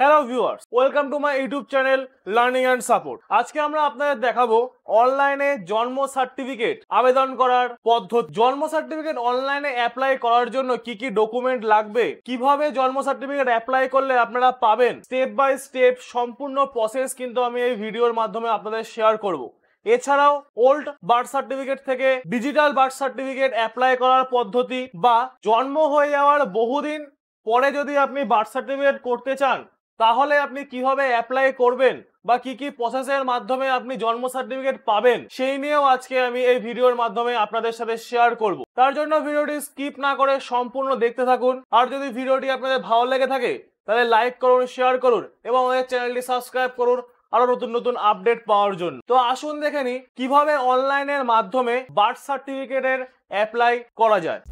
hello viewers welcome to my YouTube channel learning and support আজকে আমরা আপনাদের দেখাবো অনলাইনে জন্ম সার্টিফিকেট আবেদন করার পদ্ধতি জন্ম সার্টিফিকেট অনলাইনে অ্যাপ্লাই করার জন্য কি কি ডকুমেন্ট লাগবে কিভাবে জন্ম সার্টিফিকেট অ্যাপ্লাই করলে আপনারা পাবেন স্টেপ বাই স্টেপ সম্পূর্ণ প্রসেস কিন্তু আমি এই ভিডিওর মাধ্যমে আপনাদের শেয়ার করব এছাড়াও ওল্ড বার্থ সার্টিফিকেট থেকে ডিজিটাল বার্থ সার্টিফিকেট অ্যাপ্লাই করার পদ্ধতি বা জন্ম হয়ে যাওয়ার বহুদিন পরে যদি আপনি বার্থ সার্টিফিকেট করতে চান তাহলে আপনি কিভাবে অ্যাপ্লাই করবেন বা কি কি প্রসেসের মাধ্যমে আপনি জন্ম সার্টিফিকেট পাবেন সেই নিয়েও আজকে আমি এই ভিডিওর মাধ্যমে আপনাদের সাথে শেয়ার করব তার জন্য ভিডিওটি স্কিপ না করে সম্পূর্ণ দেখতে থাকুন আর যদি ভিডিওটি আপনাদের ভালো লেগে থাকে তাহলে লাইক করুন শেয়ার করুন এবং আমাদের চ্যানেলটি সাবস্ক্রাইব করুন আরো নতুন নতুন আপডেট পাওয়ার জন্য তো আসুন দেখে নি কিভাবে অনলাইনের মাধ্যমে বার্থ সার্টিফিকেটের অ্যাপ্লাই করা যায়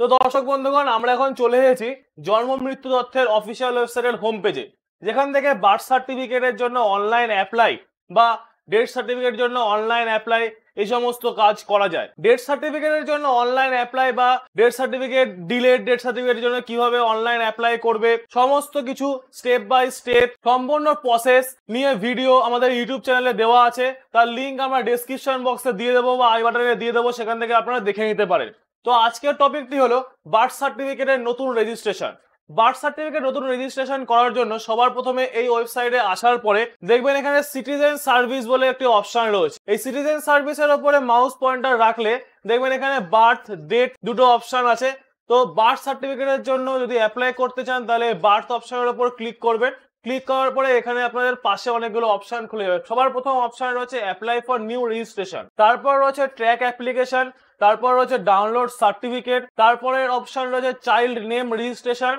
তো দর্শক বন্ধুগণ আমরা এখন চলে এসেছি জন্ম মৃত্যু তথ্যের অফিসিয়াল ওয়েবসাইটের হোম পেজে যেখান থেকে বার্থ সার্টিফিকেটের জন্য অনলাইন অ্যাপ্লাই বা ডেথ সার্টিফিকেটের জন্য অনলাইন অ্যাপ্লাই এই সমস্ত কাজ করা যায় ডেথ সার্টিফিকেটের জন্য অনলাইন অ্যাপ্লাই বা ডেথ সার্টিফিকেট ডিলেড ডেথ সার্টিফিকেটের জন্য কিভাবে অনলাইন অ্যাপ্লাই করবে সমস্ত কিছু স্টেপ বাই স্টেপ সম্পূর্ণ প্রসেস নিয়ে ভিডিও আমাদের ইউটিউব চ্যানেলে দেওয়া আছে তার লিঙ্ক আমরা ডিসক্রিপশন বক্সে দিয়ে দেবো বা আই বাটনে দিয়ে দেবো সেখান থেকে আপনারা দেখে নিতে পারেন তো আজকের টপিকটি হলো বার্থ সার্টিফিকেটের নতুন রেজিস্ট্রেশন বার্থ সার্টিফিকেট নতুন রেজিস্ট্রেশন করার জন্য সবার প্রথমে এই ওয়েবসাইটে আসার পরে দেখবেন এখানে সিটিজেন সার্ভিস বলে একটি অপশন রয়েছে এই সিটিজেন সার্ভিসের ওপরে মাউস পয়েন্টার রাখলে দেখবেন এখানে বার্থ ডেট দুটো অপশন আছে তো বার্থ সার্টিফিকেটের জন্য যদি অ্যাপ্লাই করতে চান তাহলে বার্থ অপশনের ওপর ক্লিক করবেন ক্লিক করার পরে এখানে আপনাদের পাশে অনেকগুলো অপশন খুলে যাবে সবার প্রথম অপশন রয়েছে অ্যাপ্লাই ফর নিউ রেজিস্ট্রেশন তারপর রয়েছে ট্র্যাক অ্যাপ্লিকেশন তারপর রয়েছে ডাউনলোড সার্টিফিকেট তারপরের অপশন রয়েছে চাইল্ড নেম রেজিস্ট্রেশন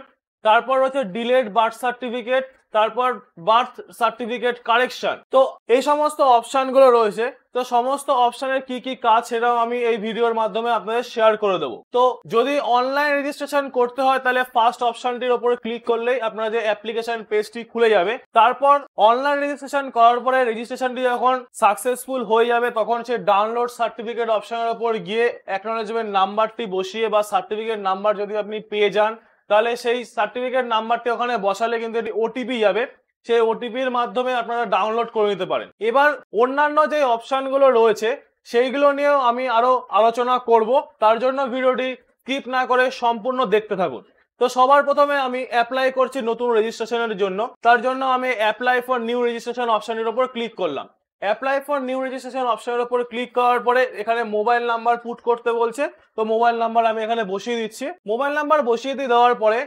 তারপর রয়েছে ডিলেড বার্থ সার্টিফিকেট তারপর বার্থ সার্টিফিকেট কারেকশন তো এই সমস্ত অপশানগুলো রয়েছে তো সমস্ত অপশানের কি কি কাজ সেটাও আমি এই ভিডিওর মাধ্যমে আপনাদের শেয়ার করে দেবো তো যদি অনলাইন রেজিস্ট্রেশন করতে হয় তাহলে ফার্স্ট অপশানটির ওপরে ক্লিক করলেই আপনার যে অ্যাপ্লিকেশন পেজটি খুলে যাবে তারপর অনলাইন রেজিস্ট্রেশন করার পরে রেজিস্ট্রেশনটি যখন সাকসেসফুল হয়ে যাবে তখন সে ডাউনলোড সার্টিফিকেট অপশানের ওপর গিয়ে অ্যাকনোলেজমেন্ট নাম্বারটি বসিয়ে বা সার্টিফিকেট নাম্বার যদি আপনি পেয়ে যান তাহলে সেই সার্টিফিকেট নাম্বারটি ওখানে বসালে কিন্তু এটি ওটিপি যাবে সেই ওটিপির মাধ্যমে আপনারা ডাউনলোড করে নিতে পারেন এবার অন্যান্য যে অপশানগুলো রয়েছে সেইগুলো নিয়েও আমি আরও আলোচনা করব তার জন্য ভিডিওটি স্কিপ না করে সম্পূর্ণ দেখতে থাকুন তো সবার প্রথমে আমি অ্যাপ্লাই করছি নতুন রেজিস্ট্রেশনের জন্য তার জন্য আমি অ্যাপ্লাই ফর নিউ রেজিস্ট্রেশন অপশানের ওপর ক্লিক করলাম অ্যাপ্লাই ফর নিউ রেজিস্ট্রেশন অপশনের উপর ক্লিক করার পরে এখানে মোবাইল নাম্বার পুট করতে বলছে তো মোবাইল নাম্বার আমি এখানে বসিয়ে দিচ্ছি মোবাইল নাম্বার বসিয়ে দিয়ে দেওয়ার পরে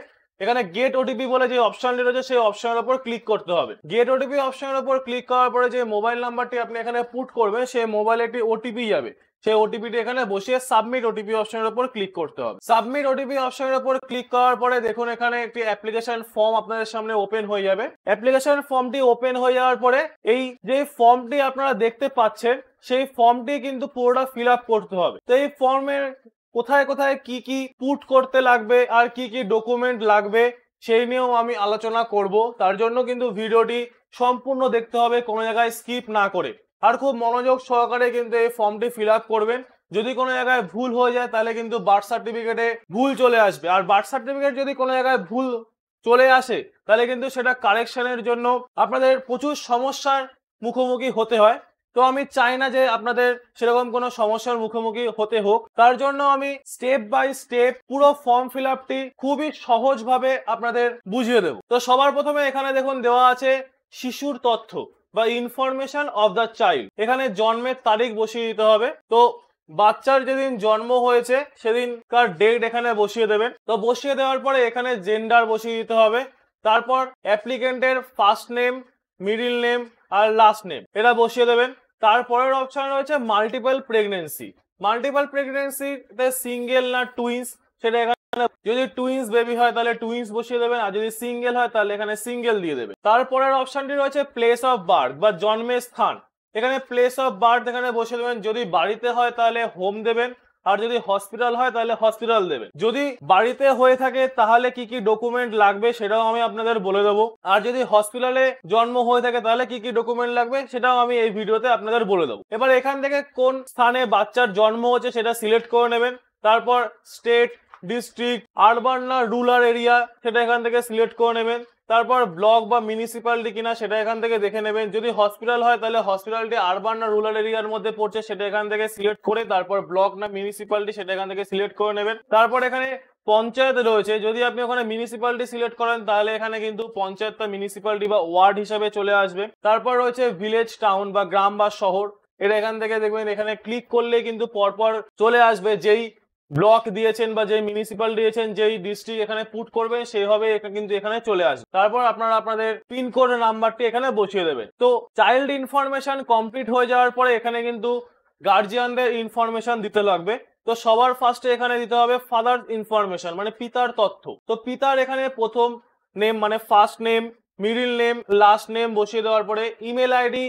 এখানে গেট ওটিপি বলে যে অপশনটি রয়েছে সেই অপশনের উপর ক্লিক করতে হবে গেট ওটিপি অপশনের উপর ক্লিক করার পরে যে মোবাইল নাম্বারটি আপনি এখানে পুট করবেন সেই মোবাইলে একটি ওটিপি যাবে সেই ওটিপিটি এখানে বসিয়ে সাবমিট ওটিপি অপশনের উপর ক্লিক করতে হবে সাবমিট ওটিপি অপশনের উপর ক্লিক করার পরে দেখুন এখানে একটি অ্যাপ্লিকেশন ফর্ম আপনাদের সামনে ওপেন হয়ে যাবে অ্যাপ্লিকেশন ফর্মটি ওপেন হয়ে যাওয়ার পরে এই যে ফর্মটি আপনারা দেখতে পাচ্ছেন সেই ফর্মটি কিন্তু পুরোটা ফিল আপ করতে হবে তো এই ফর্মের কোথায় কোথায় কি কি পুট করতে লাগবে আর কি কি ডকুমেন্ট লাগবে সেই নিয়েও আমি আলোচনা করব তার জন্য কিন্তু ভিডিওটি সম্পূর্ণ দেখতে হবে কোনো জায়গায় স্কিপ না করে আর খুব মনোযোগ সহকারে কিন্তু এই ফর্মটি ফিল করবেন যদি কোনো জায়গায় ভুল হয়ে যায় তাহলে কিন্তু বার্থ সার্টিফিকেটে ভুল চলে আসবে আর বার্থ সার্টিফিকেট যদি কোনো জায়গায় ভুল চলে আসে তাহলে কিন্তু সেটা কারেকশনের জন্য আপনাদের প্রচুর সমস্যার মুখোমুখি হতে হয় তো আমি চাই না যে আপনাদের সেরকম কোনো সমস্যার মুখোমুখি হতে হোক তার জন্য আমি স্টেপ বাই স্টেপ পুরো ফর্ম ফিল আপটি খুবই সহজভাবে আপনাদের বুঝিয়ে দেব তো সবার প্রথমে এখানে দেখুন দেওয়া আছে শিশুর তথ্য বা ইনফরমেশন অফ দ্য চাইল্ড এখানে জন্মের তারিখ বসিয়ে দিতে হবে তো বাচ্চার যেদিন জন্ম হয়েছে সেদিনকার ডেট এখানে বসিয়ে দেবেন তো বসিয়ে দেওয়ার পরে এখানে জেন্ডার বসিয়ে দিতে হবে তারপর অ্যাপ্লিকেন্টের ফার্স্ট নেম মিডিল নেম আর লাস্ট নেম এটা বসিয়ে দেবেন তারপরের অপশন রয়েছে মাল্টিপল প্রেগনেন্সি মাল্টিপল প্রেগনেন্সিতে সিঙ্গেল না টুইন্স সেটা যদি টুইন্স বেবি হয় তাহলে টুইন্স বসিয়ে দেবেন আর যদি সিঙ্গেল হয় তাহলে এখানে সিঙ্গেল দিয়ে দেবেন তারপরের অপশনটি রয়েছে প্লেস অফ বার্থ বা জন্মের স্থান এখানে প্লেস অফ বার্থ এখানে বসে দেবেন যদি বাড়িতে হয় তাহলে হোম দেবেন আর যদি হসপিটাল হয় তাহলে হসপিটাল দেবে যদি বাড়িতে হয়ে থাকে তাহলে কি কি ডকুমেন্ট লাগবে সেটাও আমি আপনাদের বলে দেবো আর যদি হসপিটালে জন্ম হয়ে থাকে তাহলে কি কি ডকুমেন্ট লাগবে সেটাও আমি এই ভিডিওতে আপনাদের বলে দেবো এবার এখান থেকে কোন স্থানে বাচ্চার জন্ম হচ্ছে সেটা সিলেক্ট করে নেবেন তারপর স্টেট ডিস্ট্রিক্ট আরবান না রুরাল এরিয়া সেটা এখান থেকে সিলেক্ট করে নেবেন তারপর ব্লক বা মিউনিসিপ্যালিটি কিনা সেটা এখান থেকে দেখে নেবেন যদি হসপিটাল হয় তাহলে হসপিটালটি আরবান না রুরাল এরিয়ার মধ্যে পড়ছে সেটা এখান থেকে সিলেক্ট করে তারপর ব্লক না মিউনিসিপ্যালিটি সেটা এখান থেকে সিলেক্ট করে নেবেন তারপর এখানে পঞ্চায়েত রয়েছে যদি আপনি ওখানে মিউনিসিপ্যালিটি সিলেক্ট করেন তাহলে এখানে কিন্তু পঞ্চায়েতটা মিউনিসিপ্যালিটি বা ওয়ার্ড হিসাবে চলে আসবে তারপর রয়েছে ভিলেজ টাউন বা গ্রাম বা শহর এটা এখান থেকে দেখবেন এখানে ক্লিক করলে কিন্তু পরপর চলে আসবে যেই ব্লক দিয়েছেন বা যে মিউনিসিপাল দিয়েছেন যেই ডিস্ট্রিক্ট এখানে পুট করবেন সেইভাবে কিন্তু এখানে চলে আসবে তারপর আপনারা আপনাদের পিন কোড নাম্বারটি এখানে বসিয়ে দেবেন তো চাইল্ড ইনফরমেশন কমপ্লিট হয়ে যাওয়ার পরে এখানে কিন্তু গার্জিয়ানদের ইনফরমেশন দিতে লাগবে তো সবার ফার্স্টে এখানে দিতে হবে ফাদার ইনফরমেশন মানে পিতার তথ্য তো পিতার এখানে প্রথম নেম মানে first name middle name last name বসিয়ে দেওয়ার পরে ইমেল আইডি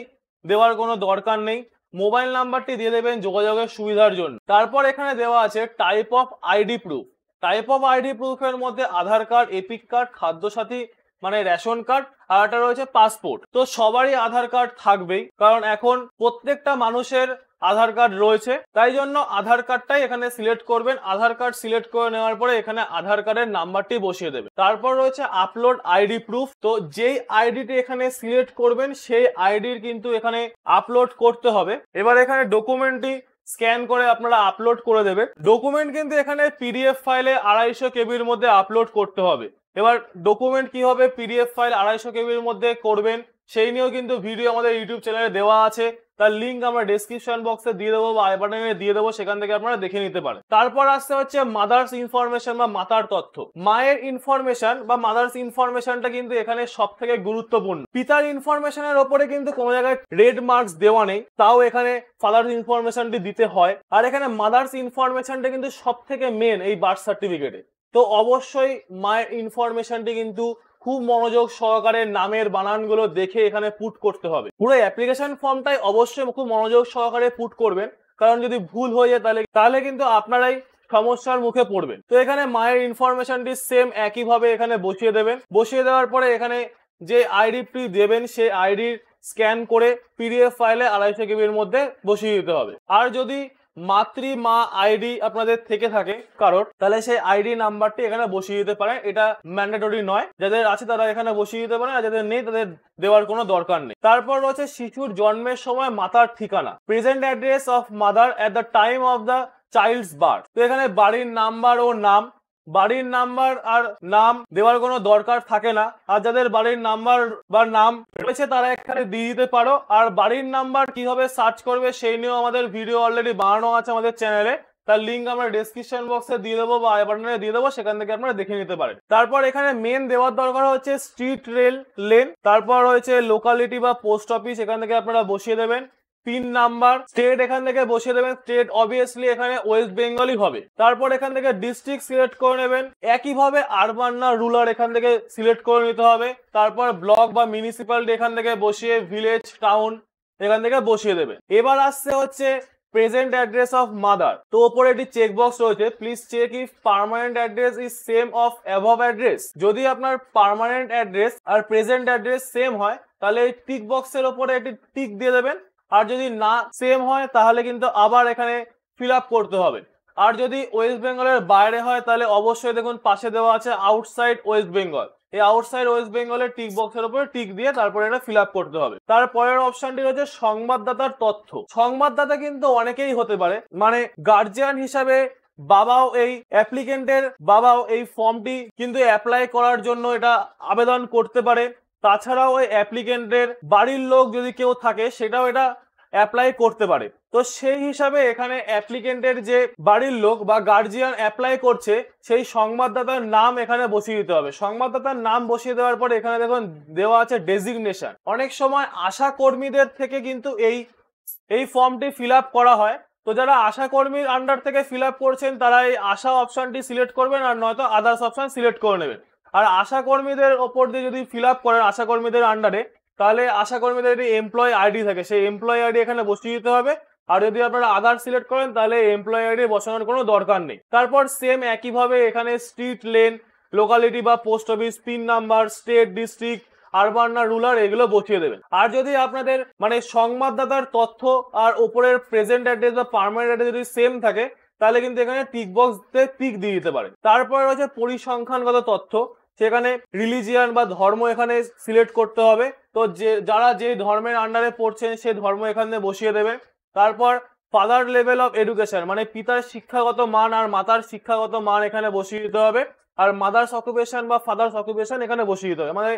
দেওয়ার কোনো দরকার নেই মোবাইল নাম্বারটি দিয়ে দেবেন যোগাযোগের সুবিধার জন্য তারপর এখানে দেওয়া আছে type of ID proof type of ID প্রুফের মধ্যে Aadhaar card EPIC card Khadyasathi মানে রেশন কার্ড আর একটা রয়েছে পাসপোর্ট তো সবারই আধার কার্ড থাকবেই কারণ এখন প্রত্যেকটা মানুষের আধার কার্ড রয়েছে তাই জন্য আধার কার্ডটাই এখানে সিলেক্ট করবেন আধার কার্ড সিলেক্ট করে নেওয়ার পরে এখানে আধার কার্ডের নাম্বারটি বসিয়ে দেবে তারপর রয়েছে আপলোড আইডি প্রুফ তো যেই আইডিটি এখানে সিলেক্ট করবেন সেই আইডির কিন্তু এখানে আপলোড করতে হবে এবার এখানে ডকুমেন্টটি স্ক্যান করে আপনারা আপলোড করে দেবে ডকুমেন্ট কিন্তু এখানে পিডিএফ ফাইলে আড়াইশো কেবির মধ্যে আপলোড করতে হবে এবার ডকুমেন্ট কি হবে পিডিএফ ফাইল আড়াইশো কেবির মধ্যে করবেন সেই নিয়েও কিন্তু ভিডিও আমাদের ইউটিউব চ্যানেলে দেওয়া আছে তার লিঙ্ক আমরা ডিসক্রিপশন বক্সে দিয়ে দেবো বা আই বাটনে দিয়ে দেবো সেখান থেকে আপনারা দেখে নিতে পারেন তারপর আসতে হচ্ছে মাদার্স ইনফরমেশন বা মাতার তথ্য মায়ের ইনফরমেশন বা মাদার্স ইনফরমেশনটা কিন্তু এখানে সব থেকে গুরুত্বপূর্ণ পিতার ইনফরমেশনের ওপরে কিন্তু কোনো জায়গায় রেড মার্কস দেওয়া নেই তাও এখানে ফাদার্স ইনফরমেশনটি দিতে হয় আর এখানে মাদার্স ইনফরমেশনটা কিন্তু সব থেকে মেন এই বার্থ সার্টিফিকেটে তো অবশ্যই মায়ের ইনফরমেশনটি কিন্তু খুব মনোযোগ সহকারে নামের বানানগুলো দেখে এখানে পুট করতে হবে পুরো অ্যাপ্লিকেশন ফর্মটাই অবশ্যই খুব মনোযোগ সহকারে পুট করবেন কারণ যদি ভুল হয়ে যায় তাহলে তাহলে কিন্তু আপনারাই সমস্যার মুখে পড়বেন তো এখানে মায়ের ইনফরমেশনটি সেম একইভাবে এখানে বসিয়ে দেবেন বসিয়ে দেওয়ার পরে এখানে যে আইডিটি দেবেন সেই আইডির স্ক্যান করে পিডিএফ ফাইলে আড়াইশো কেবির মধ্যে বসিয়ে দিতে হবে আর যদি মাতৃ মা আইডি আপনাদের থেকে থাকে কারোর তাহলে সেই আইডি নাম্বারটি এখানে বসিয়ে দিতে পারেন এটা ম্যান্ডেটরি নয় যাদের আছে তারা এখানে বসিয়ে দিতে পারেন আর যাদের নেই তাদের দেওয়ার কোনো দরকার নেই তারপর রয়েছে শিশুর জন্মের সময় মাতার ঠিকানা present address of mother at the time of the child's birth তো এখানে বাড়ির নাম্বার ও নাম বাড়ির নাম্বার আর নাম দেওয়ার কোনো দরকার থাকে না আর যাদের বাড়ির নাম্বার বা নাম রয়েছে তারা এখানে দিয়ে দিতে পারো আর বাড়ির নাম্বার কিভাবে সার্চ করবে সেই নিয়েও আমাদের ভিডিও অলরেডি বানানো আছে আমাদের চ্যানেলে তার লিঙ্ক আমরা ডিসক্রিপশন বক্সে দিয়ে দেবো বা আই বাটনে দিয়ে দেবো সেখান থেকে আপনারা দেখে নিতে পারেন তারপর এখানে মেন দেওয়ার দরকার হচ্ছে স্ট্রিট রেল লেন তারপর রয়েছে লোকালিটি বা পোস্ট অফিস এখান থেকে আপনারা বসিয়ে দেবেন তিন নাম্বার স্টেট এখান থেকে বসিয়ে দেবেন স্টেট অবভিয়াসলি এখানে ওয়েস্ট বেঙ্গলই হবে তারপর এখান থেকে ডিস্ট্রিক্ট সিলেক্ট করে নেবেন একইভাবে আরবান না রুলার এখান থেকে সিলেক্ট করে নিতে হবে তারপর ব্লক বা মিউনিসিপ্যালিটি এখান থেকে বসিয়ে ভিলেজ টাউন এখান থেকে বসিয়ে দেবেন এবার আসছে হচ্ছে প্রেজেন্ট অ্যাড্রেস অফ মাদার তো ওপরে একটি চেকবক্স রয়েছে please check if permanent address is same of above address যদি আপনার পার্মানেন্ট অ্যাড্রেস আর প্রেজেন্ট অ্যাড্রেস সেম হয় তাহলে এই টিক বক্সের ওপরে একটি টিক দিয়ে দেবেন আর যদি না সেম হয় তাহলে কিন্তু আবার এখানে ফিল করতে হবে আর যদি ওয়েস্ট বেঙ্গলের বাইরে হয় তাহলে অবশ্যই দেখুন পাশে দেওয়া আছে আউটসাইড ওয়েস্ট বেঙ্গল এই আউটসাইড ওয়েস্ট বেঙ্গলের টিক বক্সের উপরে টিক দিয়ে তারপরে এটা ফিল করতে হবে তারপরের অপশনটি রয়েছে সংবাদদাতার তথ্য সংবাদদাতা কিন্তু অনেকেই হতে পারে মানে গার্জিয়ান হিসাবে বাবাও এই অ্যাপ্লিকেন্টের বাবাও এই ফর্মটি কিন্তু অ্যাপ্লাই করার জন্য এটা আবেদন করতে পারে তাছাড়াও ওই অ্যাপ্লিকেন্টের বাড়ির লোক যদি কেউ থাকে সেটাও এটা অ্যাপ্লাই করতে পারে তো সেই হিসাবে এখানে অ্যাপ্লিকেন্টের যে বাড়ির লোক বা গার্জিয়ান অ্যাপ্লাই করছে সেই সংবাদদাতার নাম এখানে বসিয়ে দিতে হবে সংবাদদাতার নাম বসিয়ে দেওয়ার পরে এখানে দেখুন দেওয়া আছে ডেজিগনেশন অনেক সময় আশা কর্মীদের থেকে কিন্তু এই এই ফর্মটি ফিল করা হয় তো যারা আশা কর্মীর আন্ডার থেকে ফিল করছেন তারা এই আশা অপশানটি সিলেক্ট করবেন আর নয়তো আদার্স অপশন সিলেক্ট করে নেবেন আর আশাকর্মীদের ওপর দিয়ে যদি ফিল আপ করেন আশাকর্মীদের আন্ডারে তাহলে আশাকর্মীদের একটি এমপ্লয় আইডি থাকে সেই এমপ্লয় আইডি এখানে বসিয়ে দিতে হবে আর যদি আপনারা আধার সিলেক্ট করেন তাহলে এমপ্লয় আইডি বসানোর কোনো দরকার নেই তারপর সেম একইভাবে এখানে স্ট্রিট লেন লোকালিটি বা post office pin number state district urban না রুলার এগুলো বসিয়ে দেবেন আর যদি আপনাদের মানে সংবাদদাতার তথ্য আর ওপরের প্রেজেন্ট অ্যাড্রেস বা পারমানেন্ট অ্যাড্রেস যদি সেম থাকে তাহলে কিন্তু এখানে টিক বক্সতে টিক দিয়ে দিতে পারে তারপরে রয়েছে পরিসংখ্যানগত তথ্য সেখানে রিলিজিয়ান বা ধর্ম এখানে সিলেক্ট করতে হবে তো যে যারা যে ধর্মের আন্ডারে পড়ছেন সে ধর্ম এখানে বসিয়ে দেবে তারপর ফাদার লেভেল অফ এডুকেশন মানে পিতার শিক্ষাগত মান আর মাতার শিক্ষাগত মান এখানে বসিয়ে দিতে হবে আর মাদার্স অকুপেশন বা ফাদার্স অকুপেশন এখানে বসিয়ে দিতে হবে মানে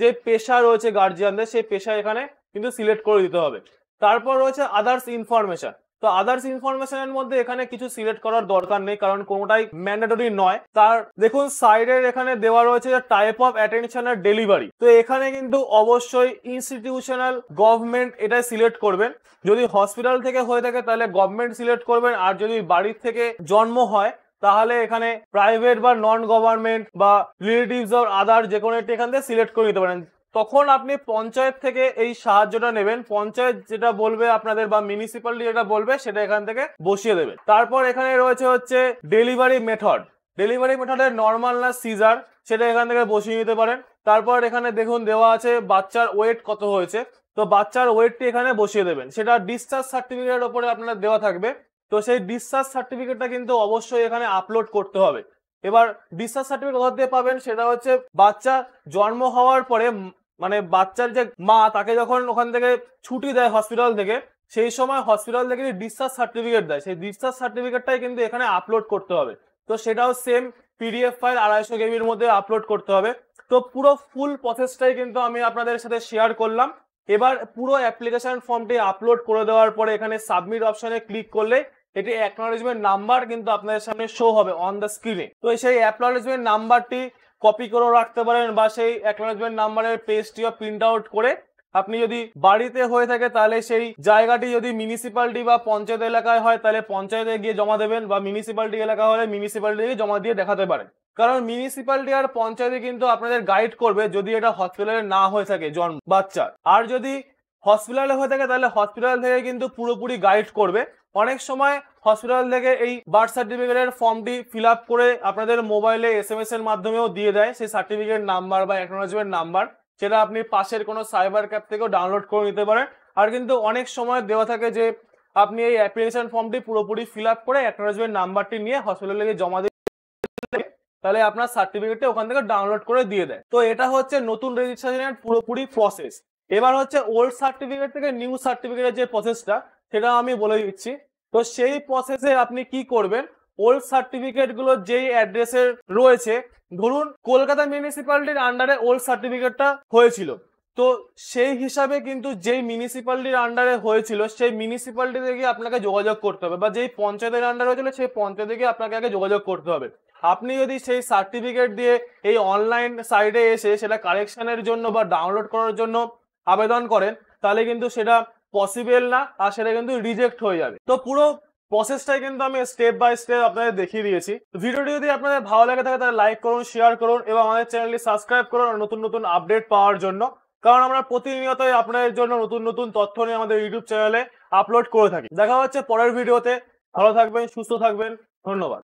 যে পেশা রয়েছে গার্জিয়ানদের সেই পেশা এখানে কিন্তু সিলেক্ট করে দিতে হবে তারপর রয়েছে আদার্স ইনফরমেশন তো আদার্স ইনফরমেশনের মধ্যে এখানে কিছু সিলেক্ট করার দরকার নেই কারণ কোনোটাই ম্যান্ডেটরি নয় তার দেখুন সাইডের এখানে দেওয়া রয়েছে যে টাইপ অফ অ্যাটেনশনের ডেলিভারি তো এখানে কিন্তু অবশ্যই ইনস্টিটিউশনাল গভর্নমেন্ট এটাই সিলেক্ট করবেন যদি হসপিটাল থেকে হয়ে থাকে তাহলে গভর্নমেন্ট সিলেক্ট করবেন আর যদি বাড়ির থেকে জন্ম হয় তাহলে এখানে প্রাইভেট বা নন গভর্নমেন্ট বা রিলেটিভস অর আদার যে কোনো একটি এখান থেকে সিলেক্ট করে নিতে পারেন তখন আপনি পঞ্চায়েত থেকে এই সাহায্যটা নেবেন পঞ্চায়েত যেটা বলবে আপনাদের বা মিউনিসিপ্যালিটি যেটা বলবে সেটা এখান থেকে বসিয়ে দেবে তারপর এখানে রয়েছে হচ্ছে ডেলিভারি মেথড ডেলিভারি মেথডের নর্মাল না সিজার সেটা এখান থেকে বসিয়ে নিতে পারেন তারপর এখানে দেখুন দেওয়া আছে বাচ্চার ওয়েট কত হয়েছে তো বাচ্চার ওয়েটটি এখানে বসিয়ে দেবেন সেটা ডিসচার্জ সার্টিফিকেটের ওপরে আপনার দেওয়া থাকবে তো সেই ডিসচার্জ সার্টিফিকেটটা কিন্তু অবশ্যই এখানে আপলোড করতে হবে এবার ডিসচার্জ সার্টিফিকেট কোথা দিয়ে পাবেন সেটা হচ্ছে বাচ্চা জন্ম হওয়ার পরে মানে বাচ্চার যে মা তাকে যখন ওখান থেকে ছুটি দেয় হসপিটাল থেকে সেই সময় হসপিটাল থেকে যে ডিসচার্জ সার্টিফিকেট দেয় সেই ডিসচার্জ সার্টিফিকেটটাই কিন্তু এখানে আপলোড করতে হবে তো সেটাও সেম পিডিএফ ফাইল আড়াইশো কেবির মধ্যে আপলোড করতে হবে তো পুরো ফুল প্রসেসটাই কিন্তু আমি আপনাদের সাথে শেয়ার করলাম এবার পুরো অ্যাপ্লিকেশন ফর্মটি আপলোড করে দেওয়ার পরে এখানে সাবমিট অপশনে ক্লিক করলে এটি অ্যাকনোলেজমেন্ট নাম্বার কিন্তু আপনাদের সামনে শো হবে অন দ্য স্ক্রিনে তো সেই অ্যাকনোলেজমেন্ট নাম্বারটি কপি করেও রাখতে পারেন বা সেই অ্যাকনোলেজমেন্ট নাম্বারের পেজটিও প্রিন্ট আউট করে আপনি যদি বাড়িতে হয়ে থাকে তাহলে সেই জায়গাটি যদি মিউনিসিপ্যালিটি বা পঞ্চায়েত এলাকায় হয় তাহলে পঞ্চায়েতে গিয়ে জমা দেবেন বা মিউনিসিপ্যালিটি এলাকা হলে মিউনিসিপ্যালিটি জমা দিয়ে দেখাতে পারেন কারণ মিউনিসিপ্যালিটি আর পঞ্চায়েতে কিন্তু আপনাদের গাইড করবে যদি এটা হসপিটালে না হয়ে থাকে জন্ম বাচ্চার আর যদি হসপিটালে হয়ে থাকে তাহলে হসপিটাল থেকে কিন্তু পুরোপুরি গাইড করবে অনেক সময় হসপিটাল থেকে এই বার্থ সার্টিফিকেটের ফর্মটি ফিল করে আপনাদের মোবাইলে এস এর মাধ্যমেও দিয়ে দেয় সেই সার্টিফিকেট নাম্বার বা একনোলজিমের নাম্বার সেটা আপনি পাশের কোনো সাইবার ক্যাপ থেকেও ডাউনলোড করে নিতে পারেন আর কিন্তু অনেক সময় দেওয়া থাকে যে আপনি এই অ্যাপ্লিকেশন ফর্মটি পুরোপুরি ফিল করে অ্যাকনোলজমেন্ট নাম্বারটি নিয়ে হসপিটালে গিয়ে জমা দিয়ে তাহলে আপনার সার্টিফিকেটটি ওখান থেকে ডাউনলোড করে দিয়ে দেয় তো এটা হচ্ছে নতুন রেজিস্ট্রেশনের পুরোপুরি প্রসেস এবার হচ্ছে ওল্ড সার্টিফিকেট থেকে নিউ সার্টিফিকেটের যে প্রসেসটা সেটা আমি বলে দিচ্ছি তো সেই প্রসেসে আপনি কি করবেন ওল্ড সার্টিফিকেট গুলো যেই অ্যাড্রেসে রয়েছে ধরুন কলকাতা মিউনিসিপ্যালিটির আন্ডারে ওল্ড সার্টিফিকেটটা হয়েছিল তো সেই হিসাবে কিন্তু যেই মিউনিসিপ্যালিটির আন্ডারে হয়েছিল সেই মিউনিসিপ্যালিটি থেকে আপনাকে যোগাযোগ করতে হবে বা যেই পঞ্চায়েতের আন্ডারে হয়েছিল সেই পঞ্চায়েত থেকে আপনাকে আগে যোগাযোগ করতে হবে আপনি যদি সেই সার্টিফিকেট দিয়ে এই অনলাইন সাইটে এসে সেটা কালেকশনের জন্য বা ডাউনলোড করার জন্য আবেদন করেন তাহলে কিন্তু সেটা পসিবেল না আর সেটা কিন্তু রিজেক্ট হয়ে যাবে তো পুরো প্রসেসটাই কিন্তু আমি স্টেপ বাই স্টেপ আপনাদের দেখিয়ে দিয়েছি ভিডিওটি যদি আপনাদের ভালো লাগে থাকে তাহলে লাইক করুন শেয়ার করুন এবং আমাদের চ্যানেলটি সাবস্ক্রাইব করুন নতুন নতুন আপডেট পাওয়ার জন্য কারণ আমরা প্রতিনিয়তই আপনাদের জন্য নতুন নতুন তথ্য নিয়ে আমাদের ইউটিউব চ্যানেলে আপলোড করে থাকি দেখা হচ্ছে পরের ভিডিওতে ভালো থাকবেন সুস্থ থাকবেন ধন্যবাদ